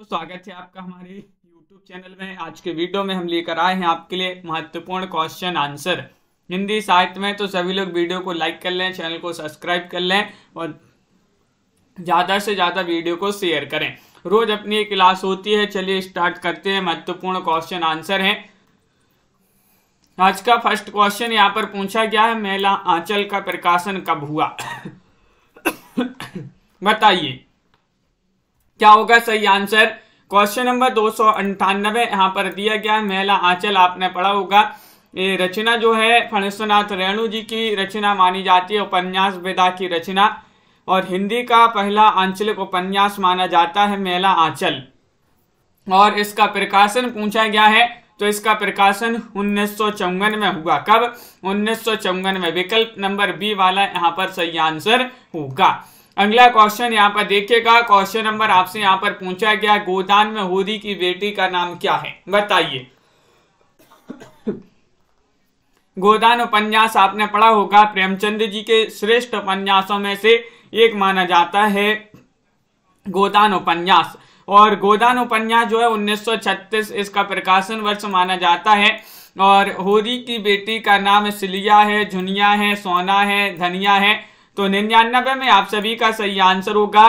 दोस्तों स्वागत है आपका हमारे YouTube चैनल में आज के वीडियो में हम लेकर आए हैं आपके लिए महत्वपूर्ण क्वेश्चन आंसर हिंदी साहित्य में तो सभी लोग वीडियो को लाइक कर लें चैनल को सब्सक्राइब कर लें और ज़्यादा से ज़्यादा वीडियो को शेयर करें रोज अपनी एक क्लास होती है चलिए स्टार्ट करते हैं महत्वपूर्ण क्वेश्चन आंसर है आज का फर्स्ट क्वेश्चन यहाँ पर पूछा गया है मेला आंचल का प्रकाशन कब हुआ बताइए क्या होगा सही आंसर क्वेश्चन नंबर दो सौ अंठानबे यहाँ पर दिया गया है महिला आंचल आपने पढ़ा होगा ये रचना जो है फणेश्वरनाथ रेणु जी की रचना मानी जाती है उपन्यास वेदा की रचना और हिंदी का पहला आंचलिक उपन्यास माना जाता है मेला आंचल और इसका प्रकाशन पूछा गया है तो इसका प्रकाशन उन्नीस में हुआ कब उन्नीस में विकल्प नंबर बी वाला यहाँ पर सही आंसर होगा अगला क्वेश्चन यहाँ पर देखिएगा क्वेश्चन नंबर आपसे यहाँ पर पूछा गया गोदान में होदी की बेटी का नाम क्या है बताइए गोदान उपन्यास आपने पढ़ा होगा प्रेमचंद जी के श्रेष्ठ उपन्यासों में से एक माना जाता है गोदान उपन्यास और गोदान उपन्यास जो है 1936 इसका प्रकाशन वर्ष माना जाता है और होरी की बेटी का नाम सिलिया है झुनिया है सोना है धनिया है तो निन्यानबे में आप सभी का सही आंसर होगा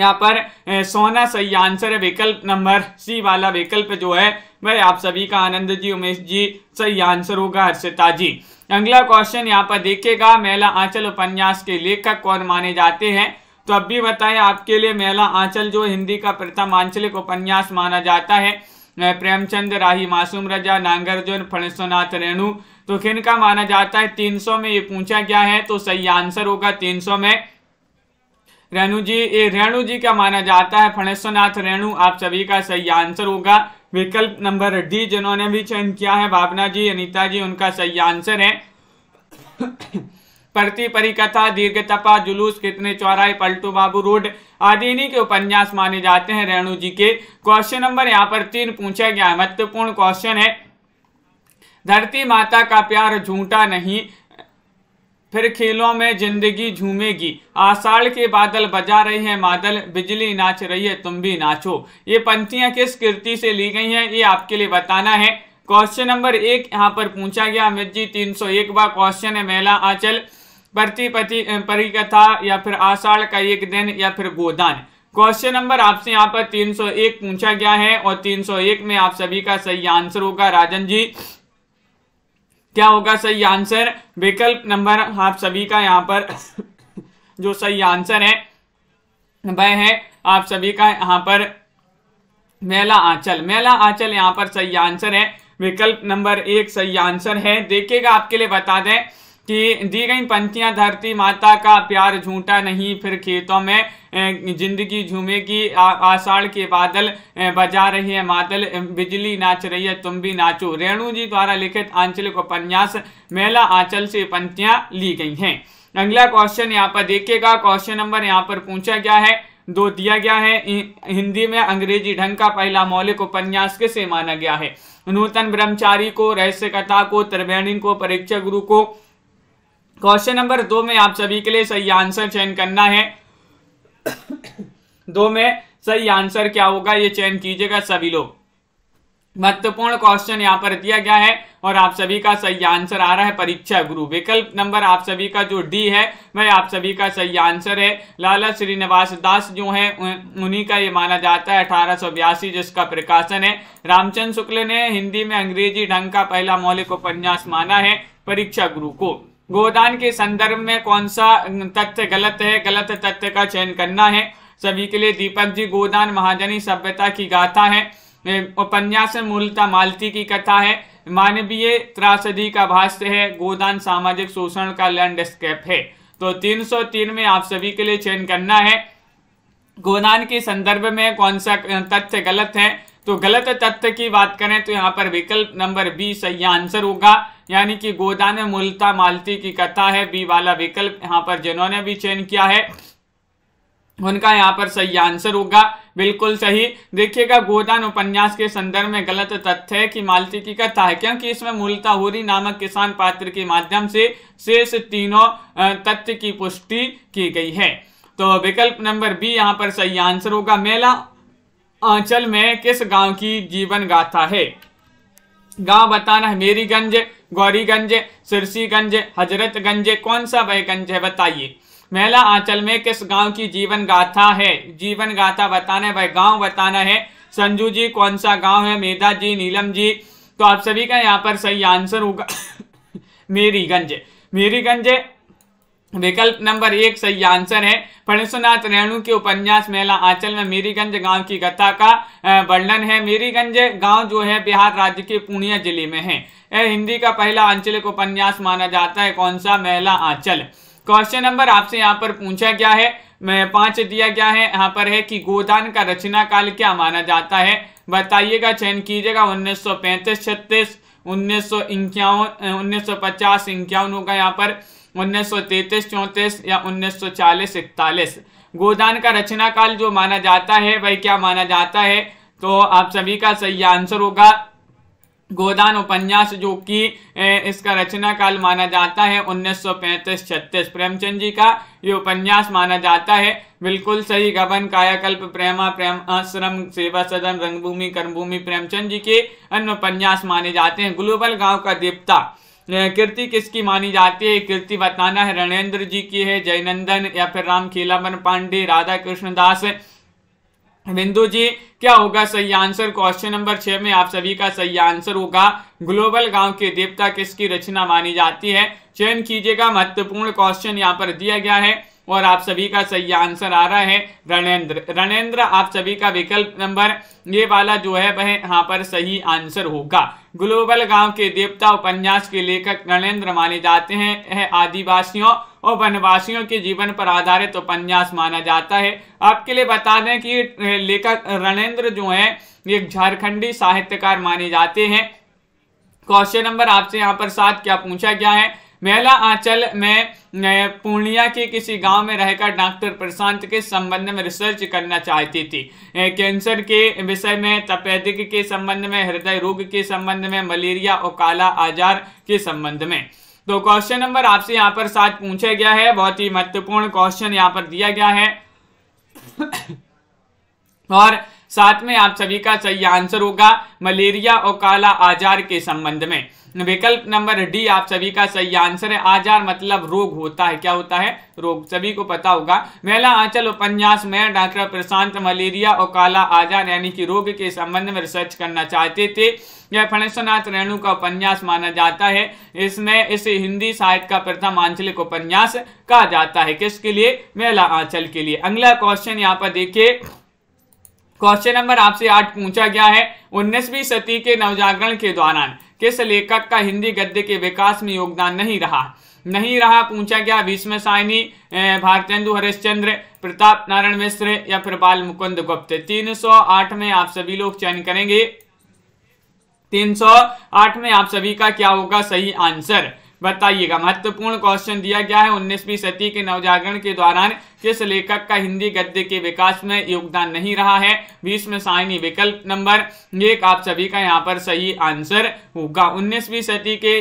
यहाँ पर सोना सही आंसर है विकल्प नंबर सी वाला विकल्प जो है वह आप सभी का आनंद जी उमेश जी सही आंसर होगा हर्षिता जी अगला क्वेश्चन यहाँ पर देखिएगा मेला आंचल उपन्यास के लेखक कौन माने जाते हैं तो अब भी बताएं आपके लिए मेला आंचल जो हिंदी का प्रथम आंचलिक उपन्यास माना जाता है प्रेमचंद राही मासूम रजा नांगार्जुन फणसोनाथ रेणु तो का माना जाता है 300 में ये पूछा गया है तो सही आंसर होगा 300 में रेणु जी ये रेणु जी का माना जाता है फणेश्वरनाथ रेणु आप सभी का सही आंसर होगा विकल्प नंबर डी जिन्होंने भी चयन किया है भावना जी अनिता जी उनका सही आंसर है प्रति परिकथा दीर्घ तपा जुलूस कितने चौराहे पलटू बाबू रोड आदि इन्हीं के उपन्यास माने जाते हैं रेणु जी के क्वेश्चन नंबर यहाँ पर तीन पूछा गया है महत्वपूर्ण क्वेश्चन है धरती माता का प्यार झूठा नहीं फिर खेलों में जिंदगी झूमेगी आषाढ़ के बादल बजा रहे हैं मादल बिजली नाच रही है तुम भी नाचो ये पंक्तियां किस कृति से ली गई हैं ये आपके लिए बताना है क्वेश्चन नंबर एक यहाँ पर पूछा गया अमित जी तीन सौ एक बार क्वेश्चन है मेला आंचल प्रतिपति परिकथा या फिर आषाढ़ का एक दिन या फिर गोदान क्वेश्चन नंबर आपसे यहाँ पर 301 पूछा गया है और 301 में आप सभी का सही आंसर होगा राजन जी क्या होगा सही आंसर विकल्प नंबर आप सभी का यहाँ पर जो सही आंसर है वह है आप सभी का यहाँ पर मेला आंचल मेला आंचल यहाँ पर सही आंसर है विकल्प नंबर एक सही आंसर है देखिएगा आपके लिए बता दें कि दी गई पंक्तियां धरती माता का प्यार झूठा नहीं फिर खेतों में जिंदगी झूमेगी आषाढ़ के बादल बजा रही है मादल बिजली नाच रही है तुम भी नाचो रेणु जी द्वारा लिखित आंचलिक उपन्यास मेला आंचल से पंक्तियां ली गई हैं अगला क्वेश्चन यहाँ पर देखिएगा क्वेश्चन नंबर यहाँ पर पूछा गया है दो दिया गया है हिंदी में अंग्रेजी ढंग का पहला मौलिक उपन्यास किसे माना गया है नूतन ब्रह्मचारी को रहस्य कथा को त्रिवेणी को परीक्षा गुरु को क्वेश्चन नंबर दो में आप सभी के लिए सही आंसर चयन करना है दो में सही आंसर क्या होगा ये चयन कीजिएगा सभी लोग महत्वपूर्ण क्वेश्चन यहाँ पर दिया गया है और आप सभी का सही आंसर आ रहा है परीक्षा गुरु विकल्प नंबर आप सभी का जो डी है वह आप सभी का सही आंसर है लाला श्रीनिवास दास जो है उन्हीं का ये माना जाता है अठारह जिसका प्रकाशन है रामचंद्र शुक्ल ने हिंदी में अंग्रेजी ढंग का पहला मौलिक उपन्यास माना है परीक्षा गुरु को गोदान के संदर्भ में कौन सा तथ्य गलत है गलत तथ्य का चयन करना है सभी के लिए दीपक जी गोदान महाजनी सभ्यता की गाथा है उपन्यास मूलता मालती की कथा है मानवीय त्रासदी का भाष्य है गोदान सामाजिक शोषण का लैंडस्केप है तो 303 में आप सभी के लिए चयन करना है गोदान के संदर्भ में कौन सा तथ्य गलत है तो गलत तथ्य की बात करें तो यहाँ पर विकल्प नंबर बी सही आंसर होगा यानी कि गोदा मूलता मालती की कथा है बी वाला विकल्प यहाँ पर जिन्होंने भी चयन किया है उनका यहाँ पर सही आंसर होगा बिल्कुल सही देखिएगा गोदान उपन्यास के संदर्भ में गलत तथ्य है कि मालती की कथा है क्योंकि इसमें मूलता होरी नामक किसान पात्र के माध्यम से शेष तीनों तथ्य की पुष्टि की गई है तो विकल्प नंबर बी यहाँ पर सही आंसर होगा मेला आंचल में किस गांव की जीवन गाथा है गांव बताना है मेरीगंज गौरीगंज सिरसीगंज हजरतगंज कौन सा वह गंज है बताइए महिला आंचल में किस गांव की जीवन गाथा है जीवन गाथा बताना है वह गांव बताना है संजू जी कौन सा गांव है मेधा जी नीलम जी तो आप सभी का यहाँ पर सही आंसर होगा मेरीगंज मेरीगंज विकल्प नंबर एक सही आंसर है फणीसुनाथ रेणु के उपन्यास मेला आंचल में मीरीगंज गांव की कथा का वर्णन है मीरीगंज गांव जो है बिहार राज्य के पूर्णिया जिले में है यह हिंदी का पहला आंचलिक उपन्यास माना जाता है कौन सा मेला आंचल क्वेश्चन नंबर आपसे यहाँ पर पूछा गया है पांच दिया गया है यहाँ पर है कि गोदान का रचना काल क्या माना जाता है बताइएगा चयन कीजिएगा उन्नीस सौ पैंतीस छत्तीस उन्नीस सौ इक्यावन उन्नीस सौ पचास इक्यावन होगा यहाँ पर उन्नीस सौ तैंतीस चौंतीस या उन्नीस सौ चालीस इकतालीस गोदान का रचना काल जो माना जाता है वही क्या माना जाता है तो आप सभी का सही आंसर होगा गोदान उपन्यास जो कि इसका रचना काल माना जाता है 1935-36 प्रेमचंद जी का ये उपन्यास माना जाता है बिल्कुल सही गबन कायाकल्प प्रेमा प्रेम आश्रम सेवा सदन रंगभूमि कर्मभूमि प्रेमचंद जी के अन्य उपन्यास माने जाते हैं ग्लोबल गांव का देवता तो कृति किसकी मानी जाती है कृति बताना है रणेंद्र जी की है जयनंदन या फिर राम खीलावन पांडे राधा कृष्ण दास बिंदु जी क्या होगा सही आंसर क्वेश्चन नंबर छह में आप सभी का सही आंसर होगा ग्लोबल गांव के देवता किसकी रचना मानी जाती है चयन कीजिएगा महत्वपूर्ण क्वेश्चन यहाँ पर दिया गया है और आप सभी का सही आंसर आ रहा है रणेंद्र रणेंद्र आप सभी का विकल्प नंबर ये वाला जो है वह यहाँ पर सही आंसर होगा ग्लोबल गांव के देवता उपन्यास के लेखक रणेंद्र माने जाते हैं यह आदिवासियों और वनवासियों के जीवन पर आधारित उपन्यास माना जाता है आपके लिए बता दें कि लेखक रणेंद्र जो है एक झारखंडी साहित्यकार माने जाते हैं क्वेश्चन नंबर आपसे यहाँ पर सात क्या पूछा गया है महिला आंचल में पूर्णिया के किसी गांव में रहकर डॉक्टर प्रशांत के संबंध में रिसर्च करना चाहती थी कैंसर के विषय में तपेदिक के संबंध में हृदय रोग के संबंध में मलेरिया और काला आजार के संबंध में तो क्वेश्चन नंबर आपसे यहाँ पर साथ पूछा गया है बहुत ही महत्वपूर्ण क्वेश्चन यहाँ पर दिया गया है और साथ में आप सभी का सही आंसर होगा मलेरिया और काला आजार के संबंध में विकल्प नंबर डी आप सभी का सही आंसर है आजार मतलब रोग होता है क्या होता है रोग सभी को पता होगा मेला आंचल उपन्यास में डॉक्टर प्रशांत मलेरिया और काला आजार यानी कि रोग के संबंध में रिसर्च करना चाहते थे यह फणेश्वरनाथ रेणु का उपन्यास माना जाता है इसमें इसे हिंदी साहित्य का प्रथम आंचलिक उपन्यास कहा जाता है किसके लिए मेला आंचल के लिए अगला क्वेश्चन यहाँ पर देखिए क्वेश्चन नंबर आपसे आठ पूछा गया है उन्नीसवीं सती के नवजागरण के दौरान किस लेखक का हिंदी गद्य के विकास में योगदान नहीं रहा नहीं रहा पूछा गया भीष्म साइनी भारतेंदु हरिश्चंद्र प्रताप नारायण मिश्र या फिर बाल मुकुंद गुप्त 308 में आप सभी लोग चयन करेंगे 308 में आप सभी का क्या होगा सही आंसर बताइएगा महत्वपूर्ण क्वेश्चन दिया गया है उन्नीसवीं सदी के नवजागरण के दौरान किस लेखक का हिंदी गद्य के विकास में योगदान नहीं रहा है बीस में साइनी विकल्प नंबर एक आप सभी का यहाँ पर सही आंसर होगा उन्नीसवीं सदी के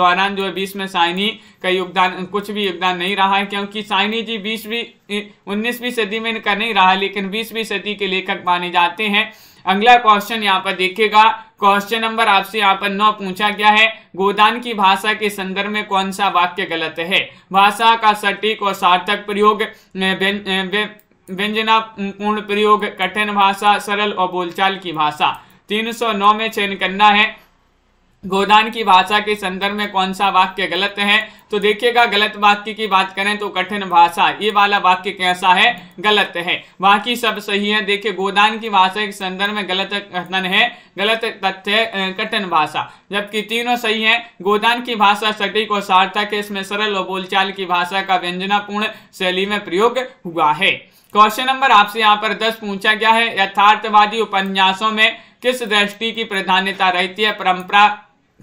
दौरान जो है बीस में साइनी का योगदान कुछ भी योगदान नहीं रहा है क्योंकि साइनी जी बीसवीं उन्नीसवीं सदी में इनका नहीं रहा लेकिन बीसवीं सदी के लेखक माने जाते हैं अगला क्वेश्चन यहाँ पर देखेगा क्वेश्चन नंबर आपसे यहाँ पर नौ पूछा गया है गोदान की भाषा के संदर्भ में कौन सा वाक्य गलत है भाषा का सटीक और सार्थक प्रयोग व्यंजना पूर्ण प्रयोग कठिन भाषा सरल और बोलचाल की भाषा 309 में चयन करना है गोदान की भाषा के संदर्भ में कौन सा वाक्य गलत है तो देखिएगा गलत वाक्य की बात करें तो कठिन भाषा ये वाला वाक्य कैसा है गलत है बाकी सब सही है देखिए गोदान की भाषा के संदर्भ में गलत कथन है गलत तथ्य कठिन भाषा जबकि तीनों सही है गोदान की भाषा सटीक और सार्थक है इसमें सरल और बोलचाल की भाषा का व्यंजनापूर्ण शैली में प्रयोग हुआ है क्वेश्चन नंबर आपसे यहाँ पर दस पूछा गया है यथार्थवादी उपन्यासों में किस दृष्टि की प्राधान्यता रहती है परंपरा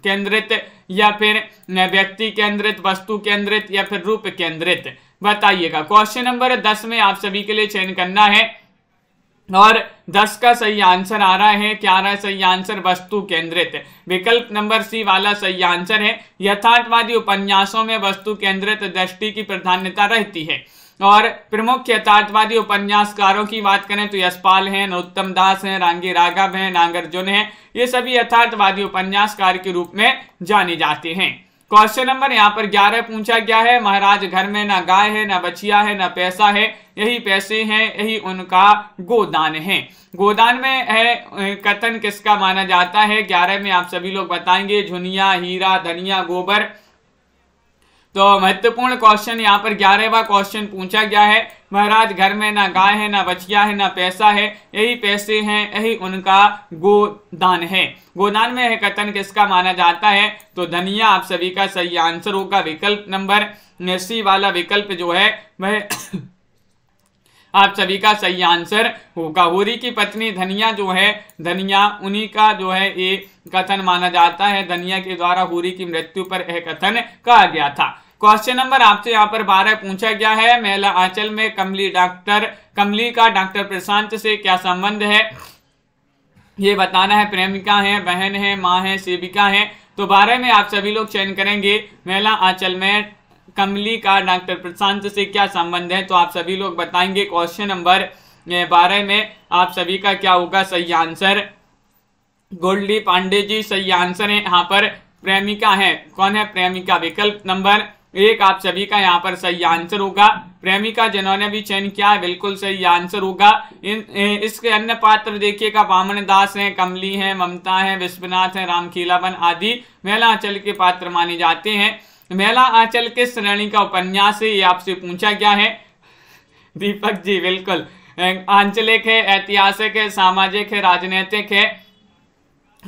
केंद्रित या फिर व्यक्ति केंद्रित वस्तु केंद्रित या फिर रूप केंद्रित बताइएगा क्वेश्चन नंबर दस में आप सभी के लिए चयन करना है और दस का सही आंसर आ रहा है क्या आ रहा है सही आंसर वस्तु केंद्रित विकल्प नंबर सी वाला सही आंसर है यथार्थवादी उपन्यासों में वस्तु केंद्रित दृष्टि की प्राधान्यता रहती है और प्रमुख यथार्थवादी उपन्यासकारों की बात करें तो यशपाल हैं नरोत्तम दास हैं रांगी राघव हैं नागार्जुन हैं ये सभी यथार्थवादी उपन्यासकार के रूप में जाने जाते हैं क्वेश्चन नंबर यहाँ पर ग्यारह पूछा गया है महाराज घर में ना गाय है ना बछिया है ना पैसा है यही पैसे हैं यही उनका गोदान है गोदान में है कथन किसका माना जाता है ग्यारह में आप सभी लोग बताएंगे झुनिया हीरा धनिया गोबर तो महत्वपूर्ण क्वेश्चन यहाँ पर ग्यारहवा क्वेश्चन पूछा गया है महाराज घर में ना गाय है ना बचिया है ना पैसा है यही पैसे हैं यही उनका गोदान है गोदान में है कथन किसका माना जाता है तो धनिया आप सभी का सही आंसर होगा विकल्प नंबर सी वाला विकल्प जो है वह आप सभी का सही आंसर होगा होरी की पत्नी धनिया जो है धनिया उन्हीं का जो है ये कथन माना जाता है धनिया के द्वारा होरी की मृत्यु पर यह कथन कहा गया था क्वेश्चन नंबर आपसे यहाँ पर बारह पूछा गया है महिला आंचल में कमली डॉक्टर कमली का डॉक्टर प्रशांत से क्या संबंध है ये बताना है प्रेमिका है बहन है माँ है सेविका है तो बारह में आप सभी लोग चयन करेंगे महिला आंचल में कमली का डॉक्टर प्रशांत से क्या संबंध है तो आप सभी लोग बताएंगे क्वेश्चन नंबर बारह में आप सभी का क्या होगा सही आंसर गोल्डी पांडे जी सही आंसर है यहाँ पर प्रेमिका है कौन है प्रेमिका विकल्प नंबर एक आप सभी का यहाँ पर सही आंसर होगा प्रेमिका जिन्होंने भी चयन किया है बिल्कुल सही आंसर होगा इन इसके अन्य पात्र देखिएगा वामन दास है कमली है ममता है विश्वनाथ है रामखीलावन आदि महिला आंचल के पात्र माने जाते हैं महिला आंचल के श्रेणी का उपन्यास है ये आपसे पूछा गया है दीपक जी बिल्कुल आंचलिक है ऐतिहासिक है सामाजिक है राजनैतिक है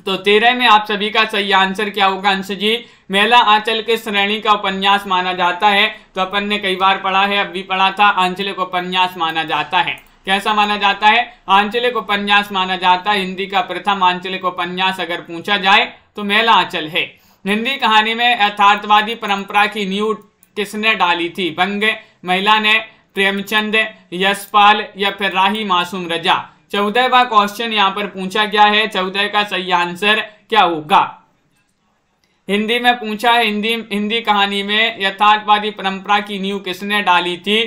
तो तेरह में आप सभी का सही आंसर क्या होगा अंश जी मेला आंचल के श्रेणी का उपन्यास माना जाता है तो अपन ने कई बार पढ़ा है अब भी पढ़ा था आंचलिक उपन्यास माना जाता है कैसा माना जाता है आंचलिक उपन्यास माना जाता है हिंदी का प्रथम आंचलिक उपन्यास अगर पूछा जाए तो मेला आंचल है हिंदी कहानी में यथार्थवादी परंपरा की नींव किसने डाली थी बंग महिला ने प्रेमचंद यशपाल या फिर राही मासूम रजा चौदहवा क्वेश्चन यहां पर पूछा गया है चौदह का सही आंसर क्या होगा हिंदी में पूछा है हिंदी हिंदी कहानी में यथार्थवादी परंपरा की नींव किसने डाली थी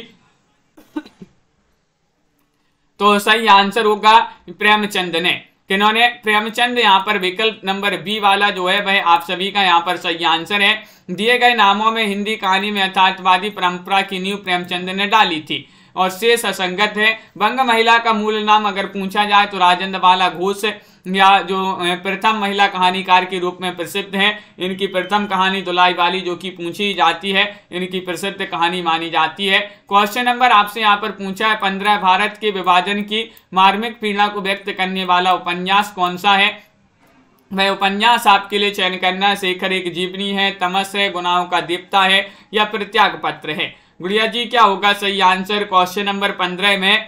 तो सही आंसर होगा प्रेमचंद ने किन्होंने प्रेमचंद यहां पर विकल्प नंबर बी वाला जो है वह आप सभी का यहां पर सही आंसर है दिए गए नामों में हिंदी कहानी में यथार्थवादी परंपरा की नींव प्रेमचंद ने डाली थी और शेष असंगत है बंग महिला का मूल नाम अगर पूछा जाए तो राजेंद्र बाला घोष या जो प्रथम महिला कहानीकार के रूप में प्रसिद्ध हैं इनकी प्रथम कहानी दुलाई वाली जो कि पूछी जाती है इनकी प्रसिद्ध कहानी मानी जाती है क्वेश्चन नंबर आपसे यहाँ पर पूछा है पंद्रह भारत के विभाजन की मार्मिक पीड़ा को व्यक्त करने वाला उपन्यास कौन सा है वह उपन्यास आपके लिए चयन करना शेखर एक जीवनी है तमस है गुनाहों का देवता है या प्रत्याग पत्र है गुड़िया जी क्या होगा सही आंसर क्वेश्चन नंबर पंद्रह में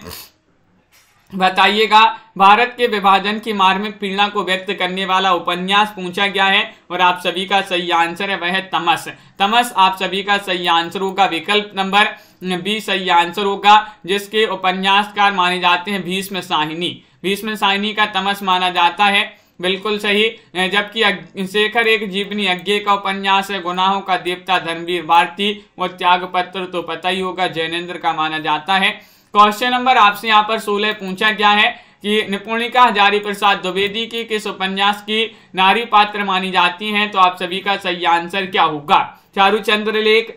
बताइएगा भारत के विभाजन की मार्मिक पीड़ा को व्यक्त करने वाला उपन्यास पूछा गया है और आप सभी का सही आंसर है वह तमस तमस आप सभी का सही आंसर होगा विकल्प नंबर बी सही आंसर होगा जिसके उपन्यासकार माने जाते हैं भीष्म साहिनी भीष्म साहिनी का तमस माना जाता है बिल्कुल सही जबकि शेखर एक जीवनी अज्ञे का उपन्यास है गुनाहों का देवता धर्मवीर भारती व त्याग पत्र तो पता ही होगा जैनेन्द्र का माना जाता है क्वेश्चन नंबर आपसे यहाँ पर सोलह पूछा गया है कि निपुणिका हजारी प्रसाद द्विवेदी की किस उपन्यास की नारी पात्र मानी जाती हैं तो आप सभी का सही आंसर क्या होगा चारू चंद्र लेख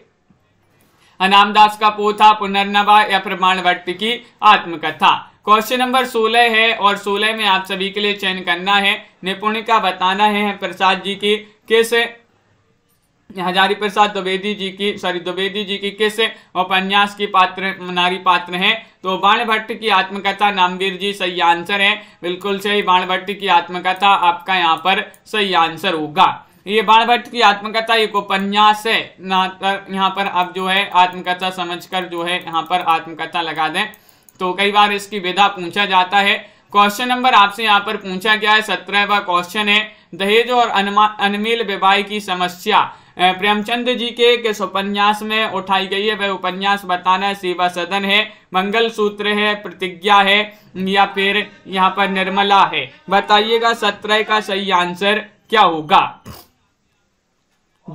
अनामदास का पोथा पुनर्नवा या भट्ट की आत्मकथा क्वेश्चन नंबर 16 है और 16 में आप सभी के लिए चयन करना है निपुणिका बताना है प्रसाद जी की किस हजारी प्रसाद द्विवेदी जी की सॉरी द्विवेदी जी की किस उपन्यास की पात्र नारी पात्र हैं तो बाण भट्ट की आत्मकथा नामवीर जी सही आंसर है बिल्कुल सही बाण भट्ट की आत्मकथा आपका यहाँ पर सही आंसर होगा ये बाण भट्ट की आत्मकथा एक उपन्यास है ना यहाँ पर आप जो है आत्मकथा समझकर जो है यहाँ पर आत्मकथा लगा दें तो कई बार इसकी विधा पूछा जाता है क्वेश्चन नंबर आपसे यहाँ पर पूछा गया है सत्रहवा क्वेश्चन है दहेज और अनमिल विवाह की समस्या प्रेमचंद जी के किस उपन्यास में उठाई गई है वह उपन्यास बताना सेवा सदन है मंगल सूत्र है प्रतिज्ञा है या फिर यहाँ पर निर्मला है बताइएगा सत्रह का सही आंसर क्या होगा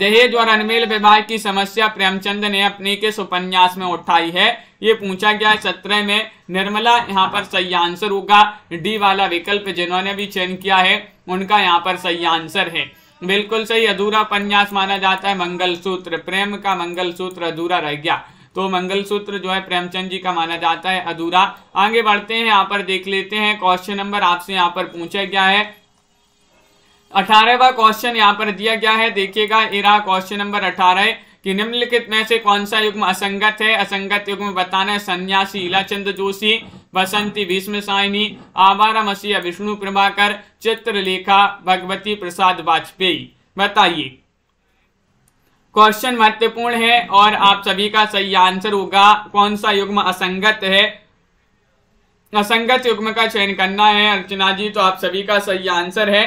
दहेज और अनमेल विवाह की समस्या प्रेमचंद ने अपने किस उपन्यास में उठाई है ये पूछा गया है सत्रह में निर्मला यहाँ पर सही आंसर होगा डी वाला विकल्प जिन्होंने भी चयन किया है उनका यहाँ पर सही आंसर है बिल्कुल सही अधूरा उपन्यास माना जाता है मंगलसूत्र प्रेम का मंगलसूत्र अधूरा रह गया तो मंगलसूत्र जो है प्रेमचंद जी का माना जाता है अधूरा आगे बढ़ते हैं यहाँ पर देख लेते हैं क्वेश्चन नंबर आपसे यहाँ पर पूछा गया है अठारहवा क्वेश्चन यहाँ पर दिया गया है देखिएगा इरा क्वेश्चन नंबर अठारह कि निम्नलिखित में से कौन सा युग्म असंगत है असंगत युग्म बताना है सन्यासी ईलाचंद जोशी बसंती भीष्म सायनी आवारा मसीहा विष्णु प्रभाकर चित्रलेखा भगवती प्रसाद वाजपेयी बताइए क्वेश्चन महत्वपूर्ण है और आप सभी का सही आंसर होगा कौन सा युग्म असंगत है असंगत युग्म का चयन करना है अर्चना जी तो आप सभी का सही आंसर है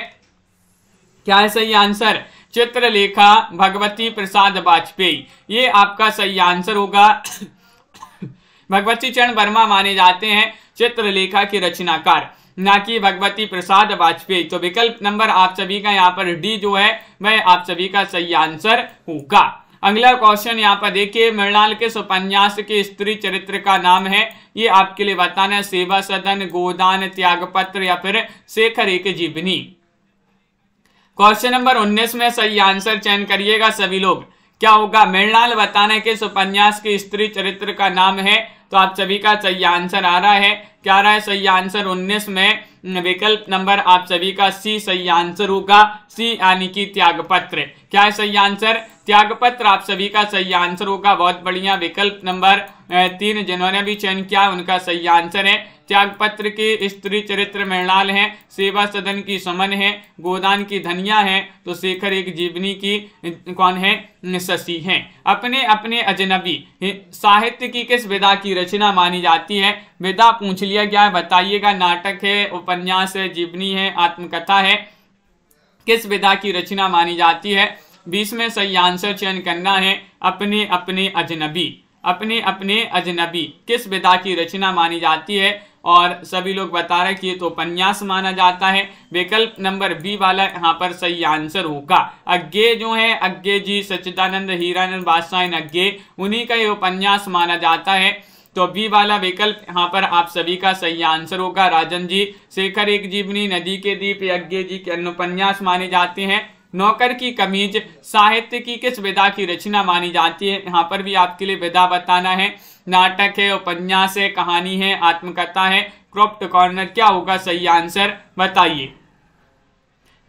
क्या है सही आंसर चित्रलेखा भगवती प्रसाद वाजपेयी ये आपका सही आंसर होगा भगवती चरण वर्मा माने जाते हैं चित्रलेखा के रचनाकार ना कि भगवती प्रसाद वाजपेयी तो विकल्प नंबर आप सभी का यहाँ पर डी जो है वह आप सभी का सही आंसर होगा अगला क्वेश्चन यहाँ पर देखिए मृणाल के उपन्यास के स्त्री चरित्र का नाम है ये आपके लिए बताना है सेवा सदन गोदान त्यागपत्र या फिर शेखर एक जीवनी क्वेश्चन नंबर 19 में सही आंसर चयन करिएगा सभी लोग क्या होगा मृणाल बताने के उपन्यास की स्त्री चरित्र का नाम है तो आप सभी का सही आंसर आ रहा है क्या आ रहा है सही आंसर 19 में विकल्प नंबर आप सभी का सी सही आंसर होगा सी यानी कि त्यागपत्र क्या है सही आंसर त्यागपत्र आप सभी का सही आंसर होगा बहुत बढ़िया विकल्प नंबर तीन जिन्होंने भी चयन किया उनका सही आंसर है त्यागपत्र के स्त्री चरित्र मृणाल है सेवा सदन की समन है गोदान की धनिया है तो शेखर एक जीवनी की कौन है शशि है अपने अपने अजनबी साहित्य की किस विधा की रचना मानी जाती है विदा पूछ लिया क्या है बताइएगा नाटक है उपन्यास है जीवनी है आत्मकथा है किस विधा की रचना मानी जाती है बीस में सही आंसर चयन करना है अपने अपने अजनबी अपने अपने अजनबी किस विधा की रचना मानी जाती है और सभी लोग बता रहे कि ये तो उपन्यास माना जाता है विकल्प नंबर बी वाला यहाँ पर सही आंसर होगा अज्ञे जो है अज्ञे जी सच्चिदानंद हीरानंद बादशाह अज्ञे उन्हीं का ये उपन्यास माना जाता है तो बी वाला विकल्प यहाँ पर आप सभी का सही आंसर होगा राजन जी शेखर एक जीवनी नदी के दीप यज्ञ जी के अनुपन्यास माने जाते हैं नौकर की कमीज साहित्य की किस विधा की रचना मानी जाती है यहाँ पर भी आपके लिए विधा बताना है नाटक है उपन्यास है कहानी है आत्मकथा है क्रॉप्ट कॉर्नर क्या होगा सही आंसर बताइए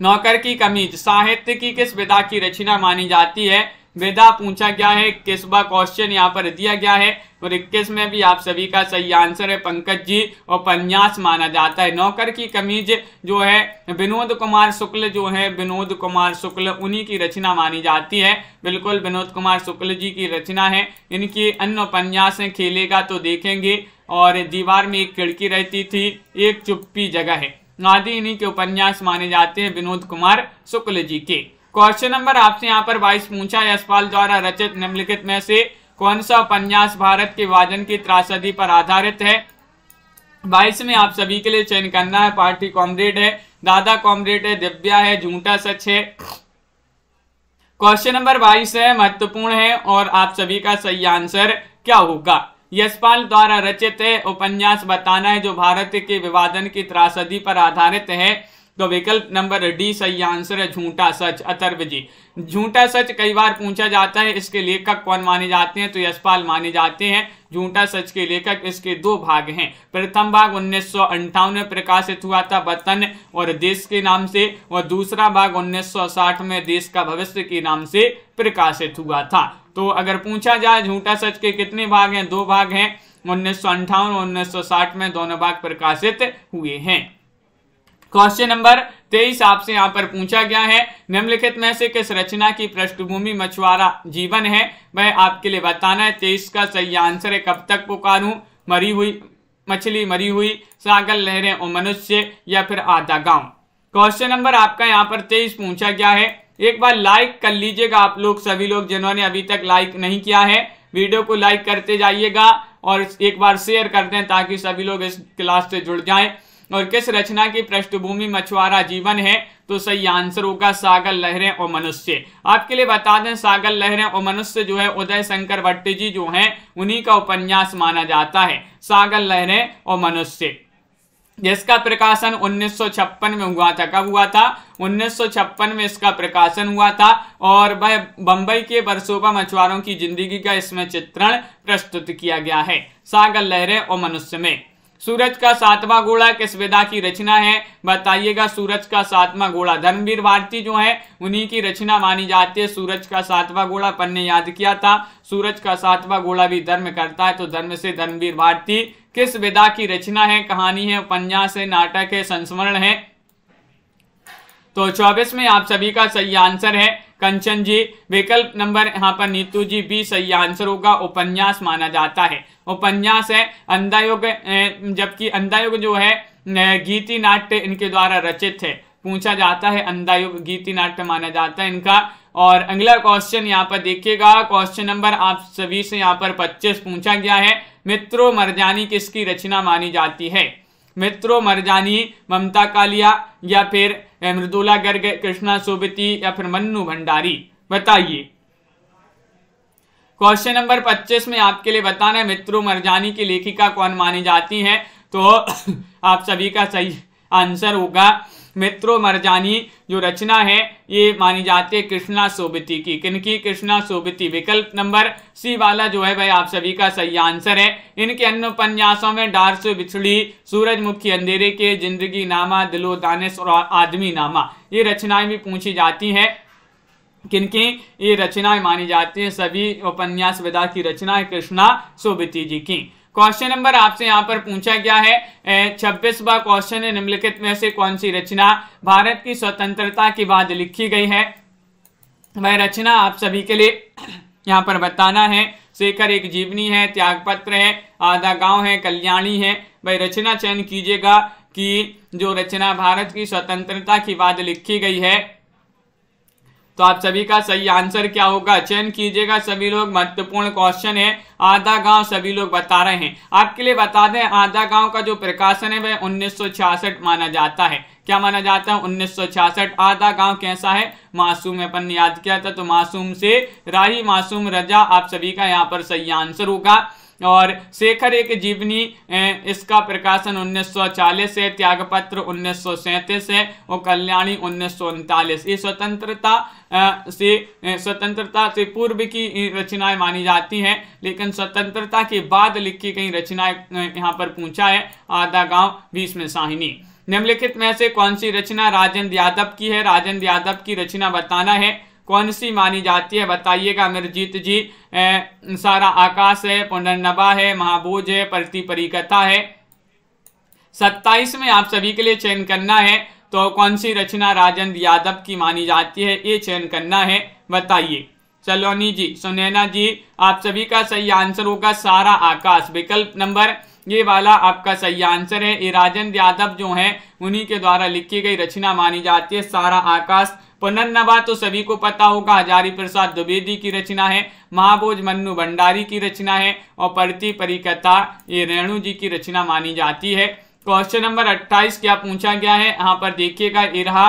नौकर की कमीज साहित्य की किस विधा की रचना मानी जाती है वेदा पूछा गया है किसबा क्वेश्चन यहाँ पर दिया गया है और इक्कीस में भी आप सभी का सही आंसर है पंकज जी और पन्यास माना जाता है नौकर की कमीज जो है विनोद कुमार शुक्ल जो है विनोद कुमार शुक्ल उन्हीं की रचना मानी जाती है बिल्कुल विनोद कुमार शुक्ल जी की रचना है इनकी अन्य उपन्यास खेलेगा तो देखेंगे और दीवार में एक खिड़की रहती थी एक चुप्पी जगह है आदि इन्हीं के उपन्यास माने जाते हैं विनोद कुमार शुक्ल जी के क्वेश्चन नंबर आपसे यहाँ पर बाईस पूछा यशपाल द्वारा रचित निम्नलिखित में से कौन सा उपन्यास भारत के वाजन की त्रासदी पर आधारित है बाईस में आप सभी के लिए चयन करना है पार्टी कॉमरेड है दादा कॉमरेड है दिव्या है झूठा सच है क्वेश्चन नंबर बाईस है महत्वपूर्ण है और आप सभी का सही आंसर क्या होगा यशपाल द्वारा रचित है उपन्यास बताना है जो भारत के विवादन की त्रासदी पर आधारित है तो विकल्प नंबर डी सही आंसर है झूठा सच अतर्व जी झूठा सच कई बार पूछा जाता है इसके लेखक कौन माने जाते हैं तो यशपाल माने जाते हैं झूठा सच के लेखक इसके दो भाग हैं प्रथम भाग उन्नीस में प्रकाशित हुआ था वतन और देश के नाम से और दूसरा भाग 1960 में देश का भविष्य के नाम से प्रकाशित हुआ था तो अगर पूछा जाए झूठा सच के कितने भाग हैं दो भाग हैं उन्नीस सौ और उन्नीस में दोनों भाग प्रकाशित हुए हैं क्वेश्चन नंबर तेईस आपसे यहाँ पर पूछा गया है निम्नलिखित में से किस रचना की पृष्ठभूमि मछुआरा जीवन है वह आपके लिए बताना है तेईस का सही आंसर है कब तक पुकारू मरी हुई मछली मरी हुई सागर लहरें और मनुष्य या फिर आधा गांव क्वेश्चन नंबर आपका यहाँ पर तेईस पूछा गया है एक बार लाइक कर लीजिएगा आप लोग सभी लोग जिन्होंने अभी तक लाइक नहीं किया है वीडियो को लाइक करते जाइएगा और एक बार शेयर कर हैं ताकि सभी लोग इस क्लास से जुड़ जाएं और किस रचना की पृष्ठभूमि मछुआरा जीवन है तो सही आंसर होगा सागर लहरें और मनुष्य आपके लिए बता दें सागर लहरें और मनुष्य जो है उदय शंकर भट्ट जी जो हैं उन्हीं का उपन्यास माना जाता है सागर लहरें और मनुष्य जिसका प्रकाशन 1956 में हुआ था कब हुआ था 1956 में इसका प्रकाशन हुआ था और वह बंबई के बरसोबा मछुआरों की जिंदगी का इसमें चित्रण प्रस्तुत किया गया है सागर लहरें और मनुष्य में सूरज का सातवां गोला किस विधा की रचना है बताइएगा सूरज का सातवां गोला धर्मवीर भारती जो है उन्हीं की रचना मानी जाती है सूरज का सातवां पन्न पन्ने याद किया था सूरज का सातवां गोला भी धर्म करता है तो धर्म से धर्मवीर भारती किस विधा की रचना है कहानी है उपन्यास है नाटक है संस्मरण है तो चौबीस में आप सभी का सही आंसर है कंचन जी विकल्प नंबर यहाँ पर नीतू जी भी सही आंसर होगा उपन्यास माना जाता है उपन्यास है अंधायोग जबकि अंधायोग जो है गीति नाट्य इनके द्वारा रचित है पूछा जाता है अंधायुग गीति नाट्य माना जाता है इनका और अगला क्वेश्चन यहाँ पर देखिएगा क्वेश्चन नंबर आप सभी से यहाँ पर 25 पूछा गया है मित्रो मरजानी किसकी रचना मानी जाती है मित्रो मरजानी ममता कालिया या फिर मृदुला गर्ग कृष्णा सोबती या फिर मन्नू भंडारी बताइए क्वेश्चन नंबर 25 में आपके लिए बताना है मित्रों मरजानी की लेखिका कौन मानी जाती है तो आप सभी का सही आंसर होगा मित्रों मरजानी जो रचना है ये मानी जाती है कृष्णा सोबती की किनकी कृष्णा सोबती विकल्प नंबर सी वाला जो है भाई आप सभी का सही आंसर है इनके अन्य उपन्यासों में डार से बिछड़ी सूरजमुखी अंधेरे के जिंदगी नामा दिलो दानिश और आदमी नामा ये रचनाएं भी पूछी जाती हैं किनकी ये रचनाएं मानी जाती हैं सभी उपन्यास विधा की रचनाएं कृष्णा सोबिती जी की क्वेश्चन नंबर आपसे यहाँ पर पूछा गया है छब्बीसवा क्वेश्चन है निम्नलिखित में से कौन सी रचना भारत की स्वतंत्रता के बाद लिखी गई है वह रचना आप सभी के लिए यहाँ पर बताना है शेखर एक जीवनी है त्यागपत्र है आधा गांव है कल्याणी है भाई रचना चयन कीजिएगा कि जो रचना भारत की स्वतंत्रता की बाद लिखी गई है तो आप सभी का सही आंसर क्या होगा चयन कीजिएगा सभी लोग महत्वपूर्ण क्वेश्चन है आधा गांव सभी लोग बता रहे हैं आपके लिए बता दें आधा गांव का जो प्रकाशन है वह 1966 माना जाता है क्या माना जाता है 1966 आधा गांव कैसा है मासूम अपन ने याद किया था तो मासूम से राही मासूम रजा आप सभी का यहाँ पर सही आंसर होगा और शेखर एक जीवनी इसका प्रकाशन 1940 है त्यागपत्र उन्नीस है और कल्याणी उन्नीस ये स्वतंत्रता से स्वतंत्रता से पूर्व की रचनाएं मानी जाती हैं लेकिन स्वतंत्रता के बाद लिखी गई रचनाएं यहाँ पर पूछा है आधा गांव बीस में साहिनी निम्नलिखित में से कौन सी रचना राजेंद्र यादव की है राजेंद्र यादव की रचना बताना है कौन सी मानी जाती है बताइएगा मिर्जीत जी ए, सारा आकाश है पुनर्नबा है महाबूज है प्रति परिकथा है सत्ताईस में आप सभी के लिए चयन करना है तो कौन सी रचना राजेंद्र यादव की मानी जाती है ये चयन करना है बताइए सलोनी जी सुनैना जी आप सभी का सही आंसर होगा सारा आकाश विकल्प नंबर ये वाला आपका सही आंसर है ये राजेंद्र यादव जो है उन्हीं के द्वारा लिखी गई रचना मानी जाती है सारा आकाश पुनर्नवा तो सभी को पता होगा हजारी प्रसाद द्विवेदी की रचना है महाबोज मन्नू भंडारी की रचना है और परती परिकथा ये रेणु जी की रचना मानी जाती है क्वेश्चन नंबर 28 क्या पूछा गया है यहाँ पर देखिएगा इरा